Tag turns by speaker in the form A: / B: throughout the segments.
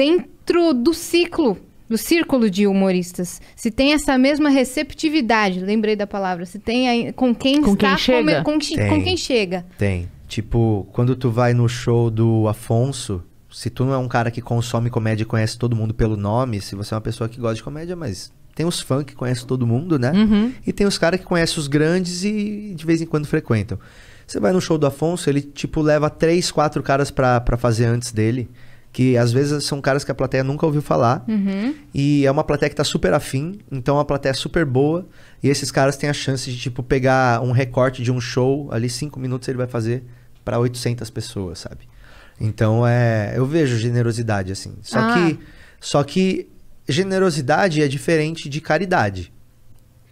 A: dentro do ciclo, do círculo de humoristas. Se tem essa mesma receptividade, lembrei da palavra, se tem com quem com está, quem chega. Com, com, tem, com quem chega.
B: Tem. Tipo, quando tu vai no show do Afonso, se tu não é um cara que consome comédia e conhece todo mundo pelo nome, se você é uma pessoa que gosta de comédia, mas tem os fãs que conhecem todo mundo, né? Uhum. E tem os caras que conhecem os grandes e de vez em quando frequentam. Você vai no show do Afonso, ele tipo leva três, quatro caras pra, pra fazer antes dele que às vezes são caras que a plateia nunca ouviu falar. Uhum. E é uma plateia que tá super afim, então é uma plateia super boa. E esses caras têm a chance de, tipo, pegar um recorte de um show, ali cinco minutos ele vai fazer para 800 pessoas, sabe? Então é. Eu vejo generosidade assim. Só ah. que. Só que generosidade é diferente de caridade.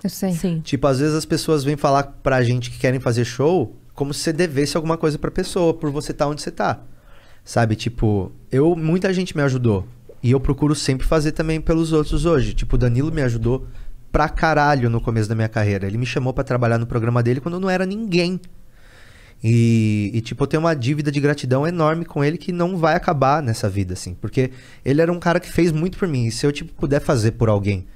B: Eu sei. Sim. Tipo, às vezes as pessoas vêm falar pra gente que querem fazer show como se você devesse alguma coisa a pessoa, por você estar tá onde você tá. Sabe, tipo, eu muita gente me ajudou. E eu procuro sempre fazer também pelos outros hoje. Tipo, o Danilo me ajudou pra caralho no começo da minha carreira. Ele me chamou para trabalhar no programa dele quando eu não era ninguém. E, e, tipo, eu tenho uma dívida de gratidão enorme com ele que não vai acabar nessa vida, assim. Porque ele era um cara que fez muito por mim. E se eu, tipo, puder fazer por alguém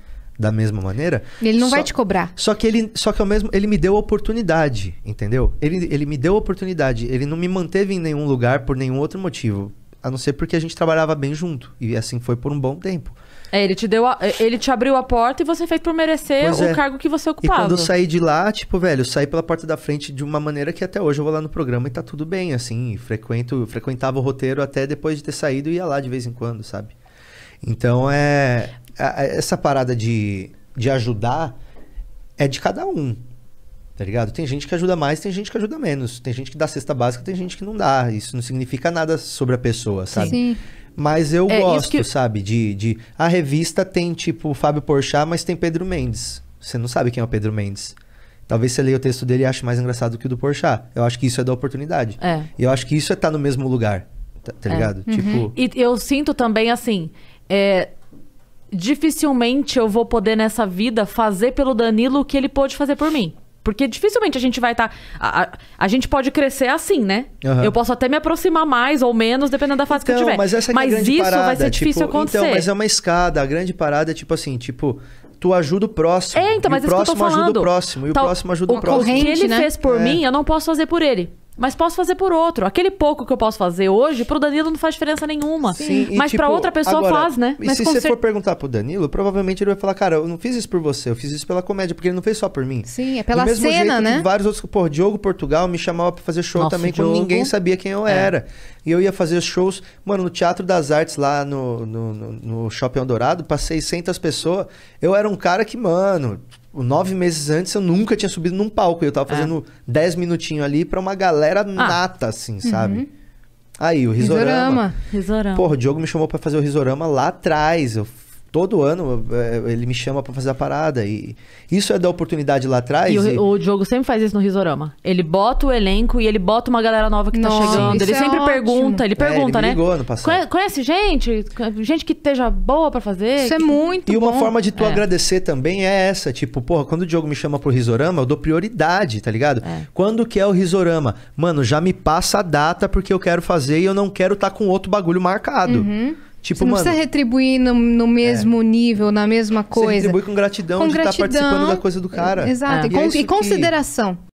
B: da mesma maneira. Ele não só, vai te cobrar. Só que ele, só que ao mesmo, ele me deu oportunidade, entendeu? Ele, ele me deu oportunidade. Ele não me manteve em nenhum lugar por nenhum outro motivo, a não ser porque a gente trabalhava bem junto e assim foi por um bom tempo.
A: É, ele te deu, a, ele te abriu a porta e você fez por merecer pois o é. cargo que você ocupava. E quando eu saí
B: de lá, tipo, velho, eu saí pela porta da frente de uma maneira que até hoje eu vou lá no programa e tá tudo bem, assim, frequento, frequentava o roteiro até depois de ter saído e ia lá de vez em quando, sabe? Então é essa parada de, de ajudar é de cada um. Tá ligado? Tem gente que ajuda mais, tem gente que ajuda menos. Tem gente que dá cesta básica, tem gente que não dá. Isso não significa nada sobre a pessoa, sabe? Sim. Mas eu é, gosto, que... sabe? De, de. A revista tem, tipo, Fábio Porchat, mas tem Pedro Mendes. Você não sabe quem é o Pedro Mendes. Talvez você leia o texto dele e ache mais engraçado que o do Porchat. Eu acho que isso é da oportunidade. É. Eu acho que isso é estar tá no mesmo lugar, tá, tá é. ligado? Uhum. Tipo...
A: E eu sinto também, assim, é, dificilmente eu vou poder nessa vida fazer pelo Danilo o que ele pôde fazer por mim. Porque dificilmente a gente vai estar. Tá, a, a, a, gente pode crescer assim, né? Uhum. Eu posso até me aproximar mais ou menos, dependendo da fase então, que eu então, tiver. Mas, essa é mas isso parada, vai ser difícil tipo, então, acontecer. Então, mas é
B: uma escada. A grande parada é tipo assim, tipo, tu ajuda o próximo. É, então, mas é o próximo ajuda o próximo. E o próximo ajuda o, o próximo. O que ele né? fez por é. mim,
A: eu não posso fazer por ele. Mas posso fazer por outro. Aquele pouco que eu posso fazer hoje, pro Danilo não faz diferença nenhuma. Sim, Mas tipo, pra outra pessoa agora, faz, né? Mas se você cer... for
B: perguntar pro Danilo, provavelmente ele vai falar, cara, eu não fiz isso por você, eu fiz isso pela comédia, porque ele não fez só por mim. Sim, é pela Do mesmo cena, jeito, né? Que vários outros, pô, Diogo Portugal me chamava pra fazer show Nossa, também, quando ninguém sabia quem eu é. era. E eu ia fazer shows, mano, no Teatro das Artes, lá no, no, no, no Shopping Eldorado, pra 600 pessoas. Eu era um cara que, mano, Nove meses antes eu nunca tinha subido num palco. Eu tava ah. fazendo dez minutinhos ali pra uma galera ah. nata, assim, uhum. sabe? Uhum. Aí, o risorama. risorama.
A: Risorama. Porra,
B: o Diogo me chamou para fazer o risorama lá atrás. Eu todo ano é, ele me chama para fazer a parada. E isso é da oportunidade lá atrás. E, e... O,
A: o Diogo sempre faz isso no Risorama. Ele bota o elenco e ele bota uma galera nova que tá Nossa, tá chegando. Ele é sempre pergunta, ele é, pergunta, é, ele me né? ligou né? Ano passado. Conhece, conhece gente? Gente que esteja boa para fazer. Isso que... é muito. E bom. uma forma de tu é.
B: agradecer também é essa. Tipo, porra, quando o Diogo me chama pro Risorama, eu dou prioridade, tá ligado? É. Quando que é o Risorama? Mano, já me passa a data porque eu quero fazer e eu não quero estar tá com outro bagulho marcado. Uhum. Tipo, você não mano, precisa
A: retribuir no, no é. mesmo é. nível, na mesma coisa. Você retribui com gratidão com de gratidão, estar participando da coisa do cara. Exato. É. E, e, é com, e, consideração.